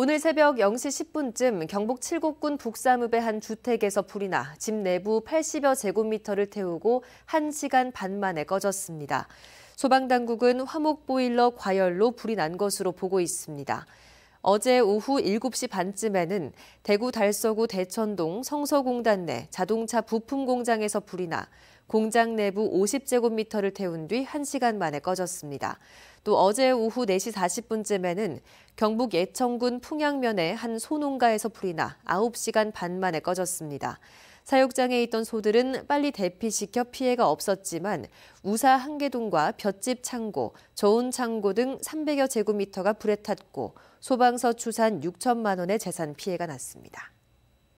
오늘 새벽 0시 10분쯤 경북 칠곡군 북사읍의한 주택에서 불이 나 집 내부 80여 제곱미터를 태우고 1시간 반 만에 꺼졌습니다. 소방당국은 화목보일러 과열로 불이 난 것으로 보고 있습니다. 어제 오후 7시 반쯤에는 대구 달서구 대천동 성서공단 내 자동차 부품 공장에서 불이 나 공장 내부 50제곱미터를 태운 뒤 1시간 만에 꺼졌습니다. 또 어제 오후 4시 40분쯤에는 경북 예천군 풍양면의 한 소농가에서 불이 나 9시간 반 만에 꺼졌습니다. 사육장에 있던 소들은 빨리 대피시켜 피해가 없었지만 우사 한계동과 볏집 창고, 저온 창고 등 300여 제곱미터가 불에 탔고 소방서 추산 6천만 원의 재산 피해가 났습니다.